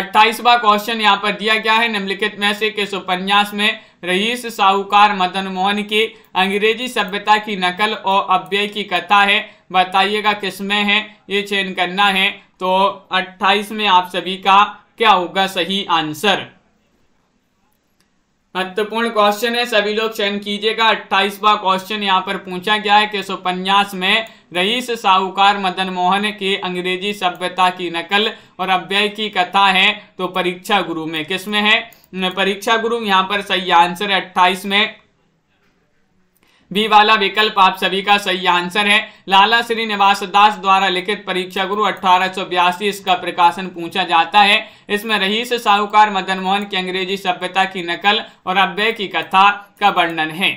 अट्ठाईसवा क्वेश्चन यहाँ पर दिया गया है निम्नलिखित में से किस उपन्यास में रईस साहूकार मदन मोहन की अंग्रेजी सभ्यता की नकल और अव्यय की कथा है बताइएगा किसमें है ये चयन करना है तो 28 में आप सभी का क्या होगा सही आंसर महत्वपूर्ण क्वेश्चन है सभी लोग चयन कीजिएगा अट्ठाईसवा क्वेश्चन यहाँ पर पूछा गया है कि सौ में रईस साहूकार मदन मोहन के अंग्रेजी सभ्यता की नकल और अव्यय की कथा है तो परीक्षा गुरु में किसमें है परीक्षा गुरु यहाँ पर सही आंसर है अट्ठाईस में बी वाला विकल्प आप सभी का सही आंसर है लाला श्रीनिवास दास द्वारा लिखित परीक्षा गुरु अठारह इसका प्रकाशन पूछा जाता है इसमें रहीस साहूकार मदन मोहन की अंग्रेजी सभ्यता की नकल और अव्यय की कथा का वर्णन है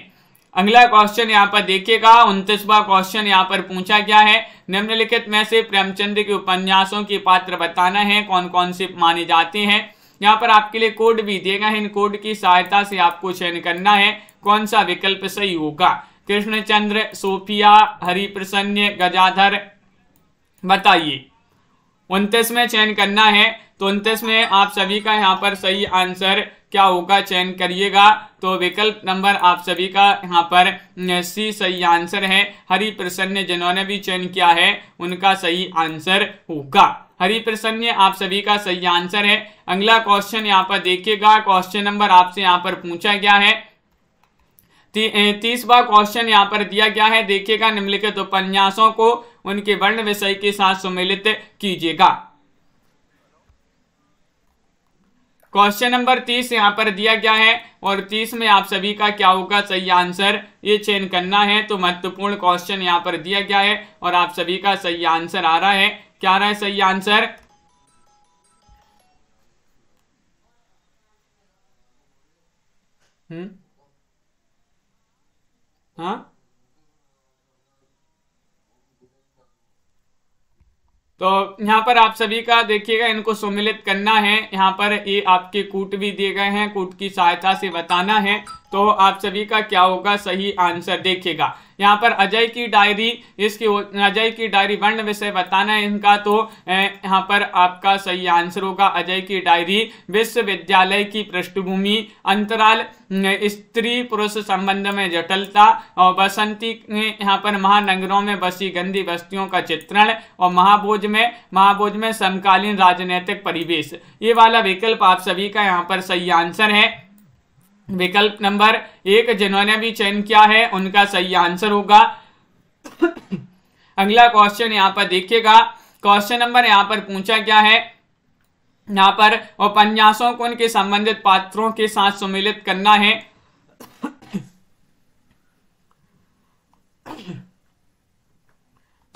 अगला क्वेश्चन यहाँ पर देखिएगा उनतीसवा क्वेश्चन यहाँ पर पूछा गया है निम्नलिखित में से प्रेमचंद के उपन्यासों की पात्र बताना है कौन कौन से माने जाते हैं यहाँ पर आपके लिए कोड भी दिए गए हैं इन कोड की सहायता से आपको चयन करना है कौन सा विकल्प सही होगा कृष्णचंद्र सोफिया हरिप्रसन्न गजाधर बताइए उनतीस में चयन करना है तो उनतीस में आप सभी का यहाँ पर सही आंसर क्या होगा चयन करिएगा तो विकल्प नंबर आप सभी का यहाँ पर सी सही आंसर है प्रसन्न जिन्होंने भी चयन किया है उनका सही आंसर होगा हरिप्रसन्न आप सभी का सही आंसर है अगला क्वेश्चन यहाँ पर देखिएगा क्वेश्चन नंबर आपसे यहाँ पर पूछा गया है ती, तीसवा क्वेश्चन यहाँ पर दिया गया है देखिएगा निम्नलिखित तो उपन्यासों को उनके वर्ण विषय के साथ सम्मिलित कीजिएगा क्वेश्चन नंबर तीस यहाँ पर दिया गया है और तीस में आप सभी का क्या होगा सही आंसर ये चयन करना है तो महत्वपूर्ण क्वेश्चन यहाँ पर दिया गया है और आप सभी का सही आंसर आ रहा है क्या रहा है सही आंसर हम्म हाँ तो यहाँ पर आप सभी का देखिएगा इनको सम्मिलित करना है यहाँ पर ये आपके कूट भी दिए गए हैं कूट की सहायता से बताना है तो आप सभी का क्या होगा सही आंसर देखिएगा यहाँ पर अजय की डायरी इसकी अजय की डायरी वर्ण विषय बताना है इनका तो यहाँ पर आपका सही आंसर होगा अजय की डायरी विश्वविद्यालय की पृष्ठभूमि अंतराल स्त्री पुरुष संबंध में जटिलता और बसंती यहाँ पर महानगरों में बसी गंदी बस्तियों का चित्रण और महाभोज में महाभोज में समकालीन राजनीतिक परिवेश ये वाला विकल्प आप सभी का यहाँ पर सही आंसर है विकल्प नंबर एक जिन्होंने भी चयन किया है उनका सही आंसर होगा अगला क्वेश्चन यहाँ पर देखिएगा क्वेश्चन नंबर यहाँ पर पूछा क्या है यहाँ पर उपन्यासों को उनके संबंधित पात्रों के साथ सम्मिलित करना है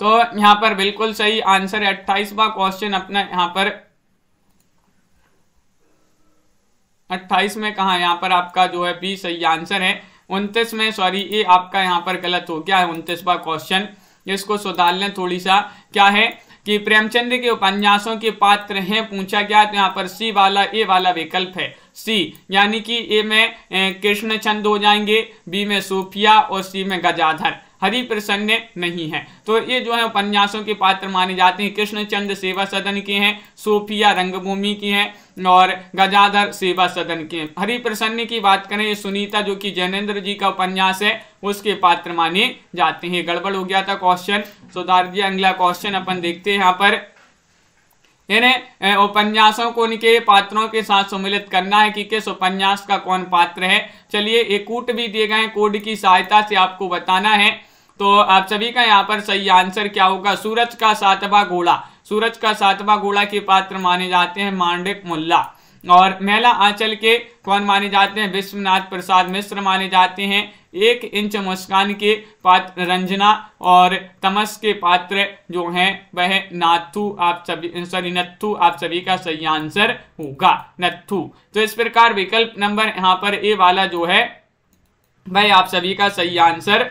तो यहाँ पर बिल्कुल सही आंसर है अट्ठाईसवा क्वेश्चन अपना यहाँ पर अट्ठाईस में कहा यहाँ पर आपका जो है बी सही आंसर है उनतीस में सॉरी ये आपका यहाँ पर गलत हो गया है उनतीसवा क्वेश्चन इसको सुधार लें थोड़ी सा क्या है कि प्रेमचंद के उपन्यासों के पात्र हैं पूछा गया तो यहाँ पर सी वाला ए वाला विकल्प है सी यानी कि ए में कृष्णचंद हो जाएंगे बी में सूफिया और सी में गजाधर हरि प्रसन्न नहीं है तो ये जो है उपन्यासों के पात्र माने जाते हैं कृष्णचंद सेवा सदन के हैं सोफिया रंगभूमि की हैं और गजाधर सेवा सदन के हैं हरि प्रसन्न की बात करें ये सुनीता जो कि जैनेन्द्र जी का उपन्यास है उसके पात्र माने जाते हैं गड़बड़ हो गया था क्वेश्चन सुधार दिया अगला क्वेश्चन अपन देखते हैं यहाँ पर यानी उपन्यासों को उनके पात्रों के साथ सम्मिलित करना है कि किस उपन्यास का कौन पात्र है चलिए एक कूट भी दिए गए कोड की सहायता से आपको बताना है तो आप सभी का यहाँ पर सही आंसर क्या होगा सूरज का सातवा घोड़ा सूरज का सातवा घोड़ा के पात्र माने जाते हैं मांडिक मुल्ला और मेला आंचल के कौन माने जाते हैं विश्वनाथ प्रसाद मिश्र माने जाते हैं एक इंच मुस्कान के पात्र रंजना और तमस के पात्र जो हैं वह नाथू आप सभी सॉरी नत्थु आप सभी का सही आंसर होगा नत्थु तो इस प्रकार विकल्प नंबर यहाँ पर ए वाला जो है वह आप सभी का सही आंसर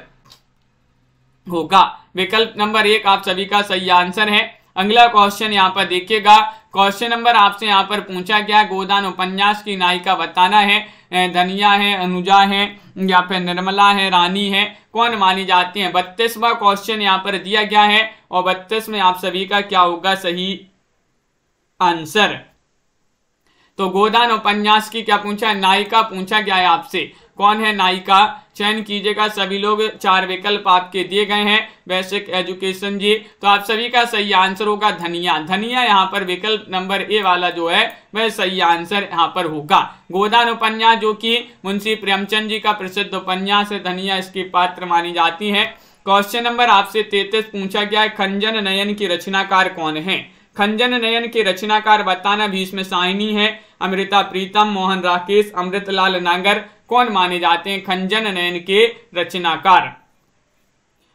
होगा विकल्प नंबर एक आप सभी का सही आंसर है अगला क्वेश्चन यहाँ पर देखिएगा क्वेश्चन नंबर आपसे यहाँ पर पूछा गया गोदान उपन्यास की नायिका बताना है धनिया है अनुजा है या फिर निर्मला है रानी है कौन मानी जाती है बत्तीसवा क्वेश्चन यहाँ पर दिया गया है और बत्तीस में आप सभी का क्या होगा सही आंसर तो गोदान उपन्यास की क्या पूछा नायिका पूछा गया है आपसे कौन है नायिका चयन कीजिएगा सभी लोग चार विकल्प आपके दिए गए हैं बेसिक एजुकेशन जी तो आप सभी का सही आंसर होगा धनिया धनिया यहाँ पर विकल्प नंबर ए वाला जो है वह सही आंसर यहाँ पर होगा गोदान उपन्यास जो कि मुंशी प्रेमचंद जी का प्रसिद्ध उपन्यास है धनिया इसकी पात्र मानी जाती है क्वेश्चन नंबर आपसे तैतीस पूछा गया है खंजन नयन की रचनाकार कौन है खंजन नयन के रचनाकार बताना भीष्म साहिनी है अमृता प्रीतम मोहन राकेश अमृतलाल नागर कौन माने जाते हैं खंजन नयन के रचनाकार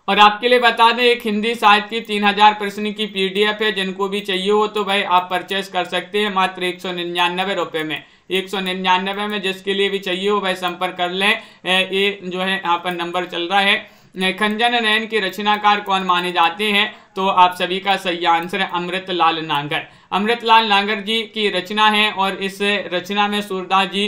और आपके लिए बता दें एक हिंदी साहित्य की तीन हजार प्रश्न की पीडीएफ है जिनको भी चाहिए हो तो भाई आप परचेस कर सकते हैं मात्र एक सौ निन्यानवे रुपए में एक सौ निन्यानवे में जिसके लिए भी चाहिए हो भाई संपर्क कर लें ये जो है यहाँ पर नंबर चल रहा है खंजन नयन के रचनाकार कौन माने जाते हैं तो आप सभी का सही आंसर है अमृत लाल नांगर अमृत लाल नांगर जी की रचना है और इस रचना में सूरदास जी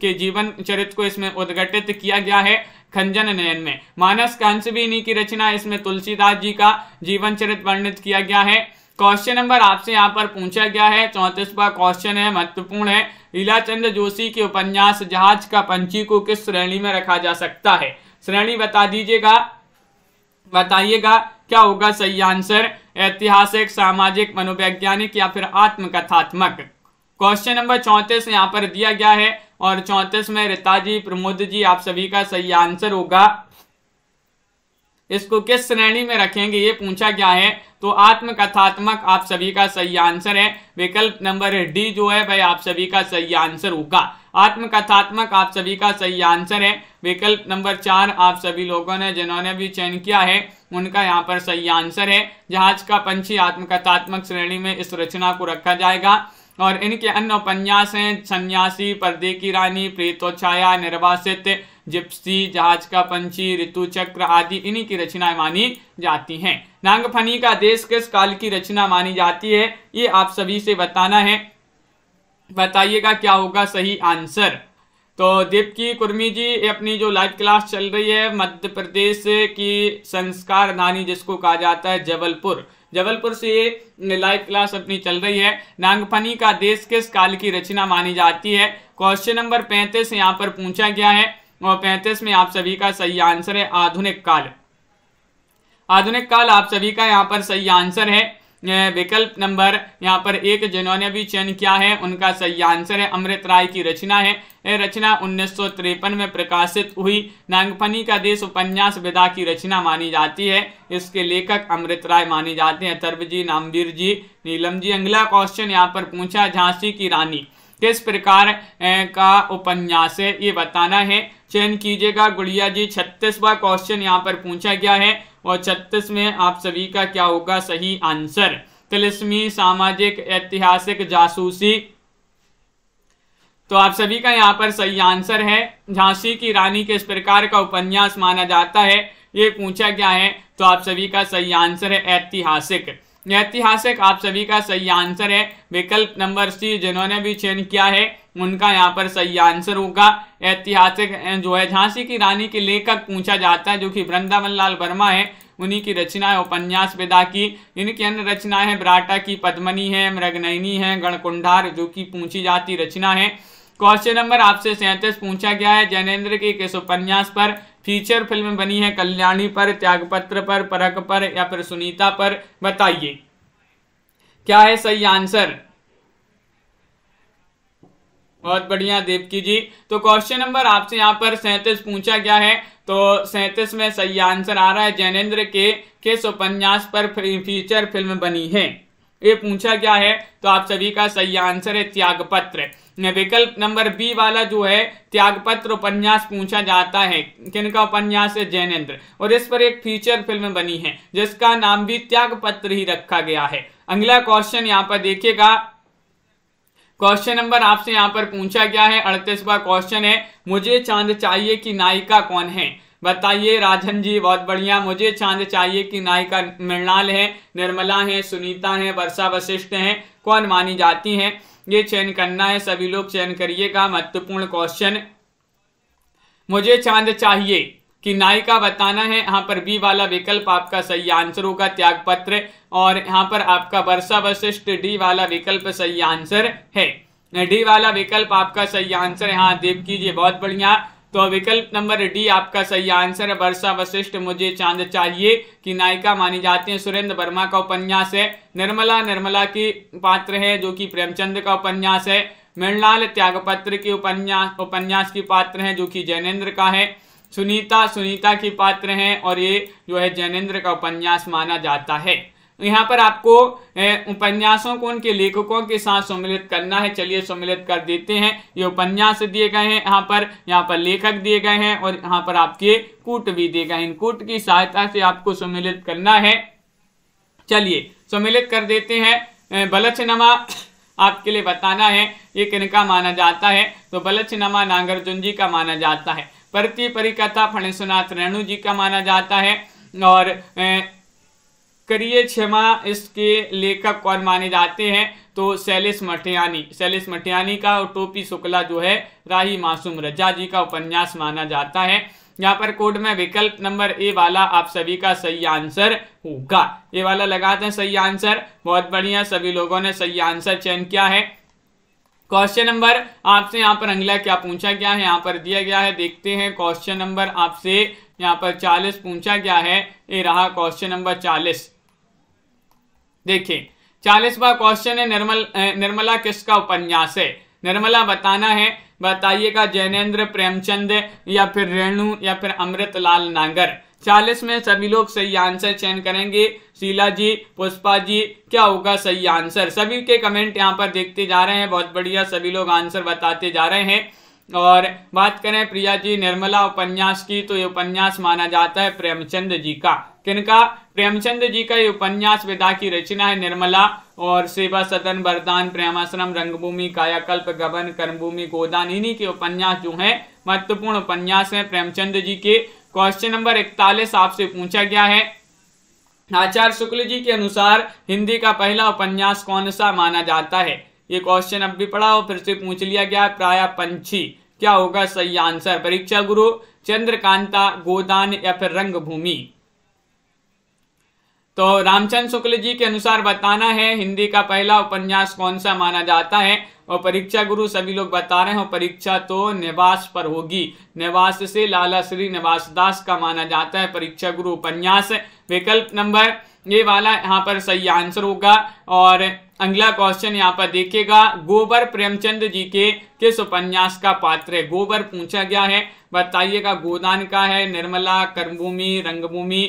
के जीवन चरित्र को इसमें उद्घटित किया गया है खंजन नयन में मानस इन्हीं की रचना इसमें तुलसीदास जी का जीवन चरित्र वर्णित किया गया है क्वेश्चन नंबर आपसे यहाँ पर पूछा गया है चौंतीसवा क्वेश्चन है महत्वपूर्ण है लीलाचंद जोशी के उपन्यास जहाज का पंछी को किस श्रेणी में रखा जा सकता है श्रेणी बता दीजिएगा बताइएगा क्या होगा सही आंसर ऐतिहासिक सामाजिक मनोवैज्ञानिक या फिर आत्मकथात्मक क्वेश्चन नंबर चौंतीस यहाँ पर दिया गया है और चौंतीस में रिताजी प्रमोद जी आप सभी का सही आंसर होगा इसको किस श्रेणी में रखेंगे ये पूछा गया है तो आत्मकथात्मक आप सभी का सही आंसर है विकल्प नंबर डी जो है भाई आप सभी का सही आंसर होगा आत्मकथात्मक आप सभी का सही आंसर है विकल्प नंबर चार आप सभी लोगों ने जिन्होंने भी चयन किया है उनका यहाँ पर सही आंसर है जहाज का पंछी आत्मकथात्मक श्रेणी में इस रचना को रखा जाएगा और इनके अन्य उपन्यास हैं सन्यासी पर्दे की रानी प्रेतोछाया निर्वासित जिप्सी जहाज का पंछी ऋतु चक्र आदि इन्हीं की रचनाएं मानी जाती हैं नांगफनी का देश किस काल की रचना मानी जाती है ये आप सभी से बताना है बताइएगा क्या होगा सही आंसर तो दीपकी कुर्मी जी अपनी जो लाइव क्लास चल रही है मध्य प्रदेश की संस्कार नानी जिसको कहा जाता है जबलपुर जबलपुर से ये लाइव क्लास अपनी चल रही है नांगफनी का देश किस काल की रचना मानी जाती है क्वेश्चन नंबर पैंतीस यहाँ पर पूछा गया है और पैंतीस में आप सभी का सही आंसर है आधुनिक काल आधुनिक काल आप सभी का यहाँ पर सही आंसर है विकल्प नंबर यहाँ पर एक जिन्होंने भी चयन किया है उनका सही आंसर है अमृत राय की रचना है रचना उन्नीस में प्रकाशित हुई नांगफनी का देश उपन्यास विदा की रचना मानी जाती है इसके लेखक अमृत राय माने जाते हैं तर्ब जी नामवीर जी नीलम जी अगला क्वेश्चन यहाँ पर पूछा झांसी की रानी किस प्रकार का उपन्यास है ये बताना है चयन कीजिएगा गुड़िया जी छत्तीसवा क्वेश्चन यहाँ पर पूछा गया है और छत्तीस में आप सभी का क्या होगा सही आंसर तिलस्मी सामाजिक ऐतिहासिक जासूसी तो आप सभी का यहाँ पर सही आंसर है झांसी की रानी किस प्रकार का उपन्यास माना जाता है ये पूछा गया है तो आप सभी का सही आंसर है ऐतिहासिक ऐतिहासिक आप सभी का सही आंसर है विकल्प नंबर सी जिन्होंने भी चयन किया है उनका यहाँ पर सही आंसर होगा ऐतिहासिक जो है झांसी की रानी के लेखक पूछा जाता है जो कि वृंदावन लाल वर्मा है उन्हीं की रचना है उपन्यास विदा की इनकी अन्य रचना है ब्राटा की पद्मनी है मृगनयनी है गणकुंडार जो कि पूछी जाती रचना है क्वेश्चन नंबर आपसे सैंतीस पूछा गया है जैनेन्द्र के किस उपन्यास पर फीचर फिल्म बनी है कल्याणी पर त्यागपत्र पर परक पर या फिर सुनीता पर बताइए क्या है सही आंसर बहुत बढ़िया देवकी जी तो क्वेश्चन नंबर आपसे यहाँ पर सैंतीस पूछा गया है तो सैंतीस में सही आंसर आ रहा है जैनेन्द्र के किस उपन्यास पर फीचर फिल्म बनी है ये पूछा गया है तो आप सभी का सही आंसर है त्यागपत्र विकल्प नंबर बी वाला जो है त्यागपत्र उपन्यास पूछा जाता है किनका उपन्यास है जैनेन्द्र और इस पर एक फीचर फिल्म बनी है जिसका नाम भी त्यागपत्र ही रखा गया है अगला क्वेश्चन यहाँ पर देखिएगा क्वेश्चन नंबर आपसे यहाँ पर पूछा गया है अड़तीसवा क्वेश्चन है मुझे चांद चाहिए कि नायिका कौन है बताइए राजन जी बहुत बढ़िया मुझे चांद चाहिए कि नायिका मृणाल है निर्मला है सुनीता है वर्षा वशिष्ठ है कौन मानी जाती है ये चयन करना है सभी लोग चयन करिएगा महत्वपूर्ण क्वेश्चन मुझे चांद चाहिए कि नायिका बताना है यहाँ पर बी वाला विकल्प आपका सही आंसर होगा त्याग पत्र और यहाँ पर आपका वर्षा वशिष्ठ डी वाला विकल्प सही आंसर है डी वाला विकल्प आपका सही आंसर यहाँ देव कीजिए बहुत बढ़िया तो विकल्प नंबर डी आपका सही आंसर है वर्षा वशिष्ठ मुझे चांद चाहिए कि नायिका मानी जाती है सुरेंद्र वर्मा का उपन्यास है निर्मला निर्मला की पात्र है जो कि प्रेमचंद का उपन्यास है मृणलाल त्यागपत्र के उपन्यास उपन्यास की पात्र है जो कि जैनेन्द्र का है सुनीता सुनीता की पात्र हैं और ये जो है जैनेन्द्र का उपन्यास माना जाता है तो यहाँ पर आपको उपन्यासों को उनके लेखकों के साथ सम्मिलित करना है चलिए सम्मिलित कर देते हैं ये उपन्यास दिए गए हैं यहाँ पर यहाँ पर लेखक दिए गए हैं और यहाँ पर आपके कूट भी दिए गए हैं इन कूट की सहायता से आपको सम्मिलित करना है चलिए सम्मिलित कर देते हैं बलचनमा आपके लिए बताना है ये किनका माना जाता है तो बलचनमा नागार्जुन जी का माना जाता है परती परिकथा फणेश्वनाथ रेणु जी का माना जाता है और करिए क्षमा इसके लेखक कौन माने जाते हैं तो शैलेश मठियानी शैलेश मठियानी का और टोपी शुक्ला जो है राही मासूम रजा जी का उपन्यास माना जाता है यहाँ पर कोड में विकल्प नंबर ए वाला आप सभी का सही आंसर होगा ये वाला लगाते हैं सही आंसर बहुत बढ़िया सभी लोगों ने सही आंसर चयन किया है क्वेश्चन नंबर आपसे यहाँ पर अगला क्या पूछा गया है यहाँ पर दिया गया है देखते हैं क्वेश्चन नंबर आपसे यहाँ पर चालीस पूछा गया है ये रहा क्वेश्चन नंबर चालीस देखिए बार क्वेश्चन है निर्मल निर्मला किसका उपन्यास है निर्मला बताना है बताइएगा जैनेन्द्र प्रेमचंद या फिर रेणु या फिर अमृतलाल नागर चालीस में सभी लोग सही आंसर चयन करेंगे शीला जी पुष्पा जी क्या होगा सही आंसर सभी के कमेंट यहाँ पर देखते जा रहे हैं बहुत बढ़िया सभी लोग आंसर बताते जा रहे हैं और बात करें प्रिया जी निर्मला उपन्यास की तो ये उपन्यास माना जाता है प्रेमचंद जी का किनका प्रेमचंद जी का ये उपन्यास विधा की रचना है निर्मला और सेवा सदन वरदान प्रेमाश्रम रंगभूमि कायाकल्प गबन कर्मभूमि गोदान इन्हीं के उपन्यास जो हैं महत्वपूर्ण उपन्यास है प्रेमचंद जी के क्वेश्चन नंबर इकतालीस आपसे पूछा गया है आचार्य शुक्ल जी के अनुसार हिंदी का पहला उपन्यास कौन सा माना जाता है ये क्वेश्चन अब भी पढ़ा हो फिर से पूछ लिया गया प्राय पंछी क्या होगा सही आंसर परीक्षा गुरु चंद्रकांता गोदान या फिर रंगभूमि तो रामचंद्र शुक्ल जी के अनुसार बताना है हिंदी का पहला उपन्यास कौन सा माना जाता है और परीक्षा गुरु सभी लोग बता रहे हैं परीक्षा तो निवास पर होगी निवास से लाला श्री निवास दास का माना जाता है परीक्षा गुरु उपन्यास विकल्प नंबर ये वाला यहाँ पर सही आंसर होगा और अगला क्वेश्चन यहाँ पर देखिएगा गोबर प्रेमचंद जी के किस उपन्यास का पात्र है गोबर पूछा गया है बताइएगा गोदान का है निर्मला कर्मभूमि रंगभूमि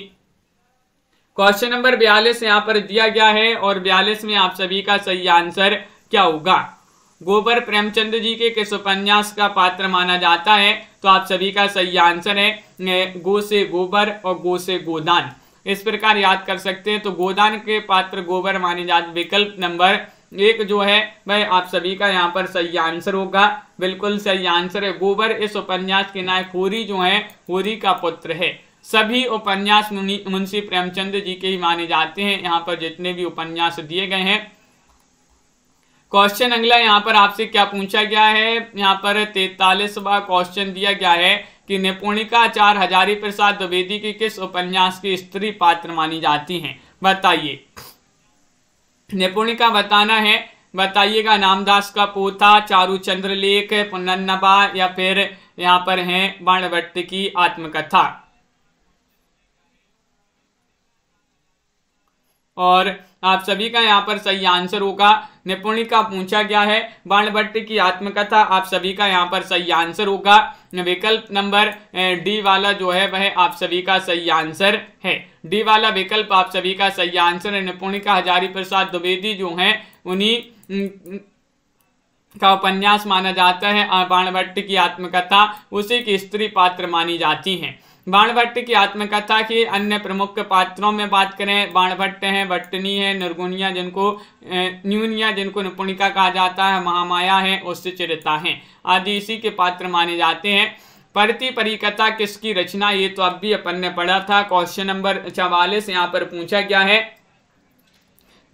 क्वेश्चन नंबर बयालीस यहाँ पर दिया गया है और बयालीस में आप सभी का सही आंसर क्या होगा गोबर प्रेमचंद जी के किस उपन्यास का पात्र माना जाता है तो आप सभी का सही आंसर है गो से गोबर और गो से गोदान इस प्रकार याद कर सकते हैं तो गोदान के पात्र गोबर माने जाते विकल्प नंबर एक जो है वह आप सभी का यहाँ पर सही आंसर होगा बिल्कुल सही आंसर है गोबर इस उपन्यास के नायक होरी जो है होरी का पुत्र है सभी उपन्यास मुंशी प्रेमचंद जी के ही माने जाते हैं यहाँ पर जितने भी उपन्यास दिए गए हैं क्वेश्चन अगला यहाँ पर आपसे क्या पूछा गया है यहाँ पर तैतालीसवा क्वेश्चन दिया गया है कि निपुणिका चार हजारी प्रसाद द्विवेदी के किस उपन्यास की स्त्री पात्र मानी जाती हैं बताइए निपुणिका बताना है बताइएगा नामदास का पोथा चारू चंद्र लेख पुनन्नबा या फिर यहाँ पर है बाणभट्ट की आत्मकथा और आप सभी का यहाँ पर सही आंसर होगा निपुणी का पूछा गया है बाणभट्ट की आत्मकथा आप सभी का यहाँ पर सही आंसर होगा विकल्प नंबर डी वाला जो है वह आप सभी का सही आंसर है डी वाला विकल्प आप सभी का सही आंसर है निपुणिका हजारी प्रसाद द्विवेदी जो है उन्हीं का उपन्यास माना जाता है बाणभट्ट की आत्मकथा उसी की स्त्री पात्र मानी जाती है बाणभट्ट की आत्मकथा की अन्य प्रमुख पात्रों में बात करें बाणभट्ट हैं भट्टनी है निर्गुणिया जिनको न्यूनिया जिनको निपुणिका कहा जाता है महामाया है उच्चरिता है आदि इसी के पात्र माने जाते हैं परति परिकथा किसकी रचना ये तो अब भी अपन ने पढ़ा था क्वेश्चन नंबर चवालीस यहाँ पर पूछा गया है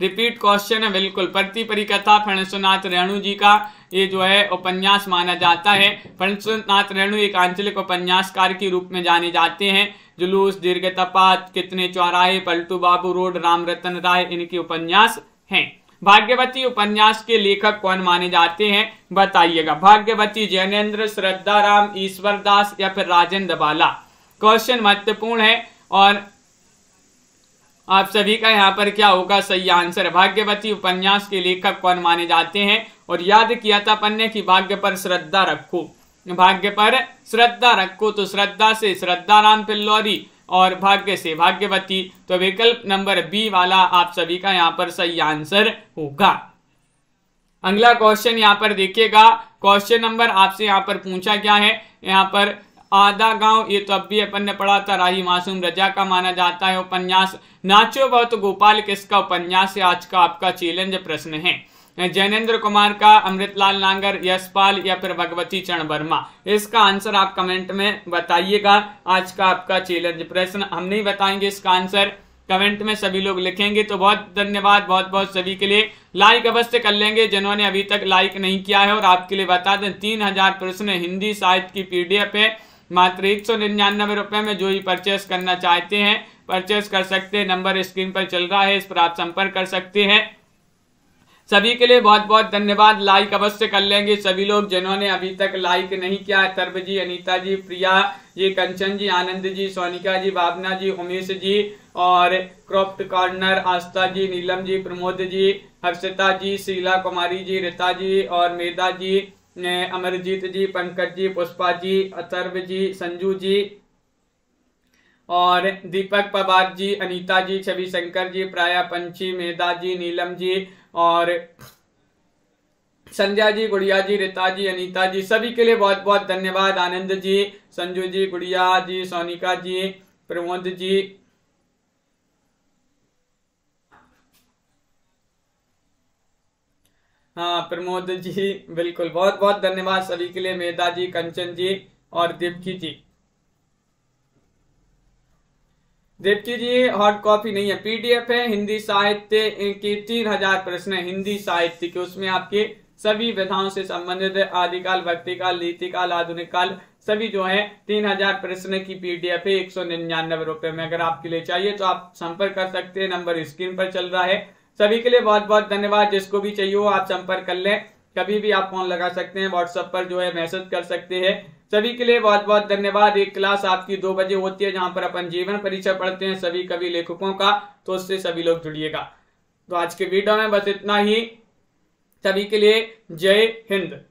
रिपीट क्वेश्चन है बिल्कुल प्रति परिकथा फणसुनाथ रेणु जी का ये जो है उपन्यास माना जाता है फणसुनाथ रेणु एक आंचलिक उपन्यासकार के रूप में जाने जाते हैं जुलूस दीर्घ तपात कितने चौराहे पलटू बाबू रोड राम रतन राय इनके उपन्यास हैं भाग्यवती उपन्यास के लेखक कौन माने जाते हैं बताइएगा भाग्यवती जैनेन्द्र श्रद्धा राम ईश्वर दास या फिर राजेंद्र बाला क्वेश्चन महत्वपूर्ण है और आप सभी का यहाँ पर क्या होगा सही आंसर भाग्यवती उपन्यास के लेखक कौन माने जाते हैं और याद किया था पन्ने की भाग्य पर श्रद्धा रखो भाग्य पर श्रद्धा रखो तो श्रद्धा से श्रद्धा राम पिल्लौरी और भाग्य से भाग्यवती तो विकल्प नंबर बी वाला आप सभी का यहाँ पर सही आंसर होगा अगला क्वेश्चन यहाँ पर देखिएगा क्वेश्चन नंबर आपसे यहाँ पर पूछा क्या है यहाँ पर आधा गांव ये तो अब भी अपन ने पढ़ा था राही मासूम रजा का माना जाता है उपन्यास नाचो बहुत गोपाल किसका उपन्यास है आज का आपका चैलेंज प्रश्न है जैनेन्द्र कुमार का अमृतलाल नांगर यशपाल या फिर भगवती चरण वर्मा इसका आंसर आप कमेंट में बताइएगा आज का आपका चैलेंज प्रश्न हम नहीं बताएंगे इसका आंसर कमेंट में सभी लोग लिखेंगे तो बहुत धन्यवाद बहुत बहुत सभी के लिए लाइक अवश्य कर लेंगे जिन्होंने अभी तक लाइक नहीं किया है और आपके लिए बता दें तीन हजार प्रश्न हिंदी साहित्य की पीडीएफ है मात्र एक सौ निन्यानवे रुपये में जो भी परचेस करना चाहते हैं परचेस कर सकते हैं नंबर स्क्रीन पर चल रहा है इस पर आप संपर्क कर सकते हैं सभी के लिए बहुत बहुत धन्यवाद लाइक अवश्य कर लेंगे सभी लोग जिन्होंने अभी तक लाइक नहीं किया है तर्ब जी अनीता जी प्रिया जी कंचन जी आनंद जी सोनिका जी भावना जी उमेश जी और क्रॉप्ट कॉर्नर आस्था जी नीलम जी प्रमोद जी हर्षिता जी शीला कुमारी जी रिता जी और मेधा जी अमरजीत जी पंकज जी पुष्पा जी अतर्व जी संजू जी और दीपक पवार जी अनीता जी छवि शंकर जी प्राया पंची मेधा जी नीलम जी और संजय जी गुड़िया जी रीता जी अनीता जी सभी के लिए बहुत बहुत धन्यवाद आनंद जी संजू जी गुड़िया जी सोनिका जी प्रमोद जी हाँ प्रमोद जी बिल्कुल बहुत बहुत धन्यवाद सभी के लिए मेहता जी कंचन जी और देवकी जी देवकी जी हॉट कॉपी नहीं है पीडीएफ है हिंदी साहित्य की तीन हजार प्रश्न है हिंदी साहित्य के उसमें आपके सभी विधाओं से संबंधित आदिकाल भक्तिकाल नीतिकाल आधुनिक काल सभी जो है तीन हजार प्रश्न की पीडीएफ है एक सौ निन्यानवे रुपए में अगर आपके लिए चाहिए तो आप संपर्क कर सकते हैं नंबर स्क्रीन पर चल रहा है सभी के लिए बहुत बहुत धन्यवाद जिसको भी चाहिए हो आप संपर्क कर लें कभी भी आप फोन लगा सकते हैं व्हाट्सएप पर जो है मैसेज कर सकते हैं सभी के लिए बहुत बहुत धन्यवाद एक क्लास आपकी दो बजे होती है जहां पर अपन जीवन परिचय पढ़ते हैं सभी कवि लेखकों का तो उससे सभी लोग जुड़िएगा तो आज के वीडियो में बस इतना ही सभी के लिए जय हिंद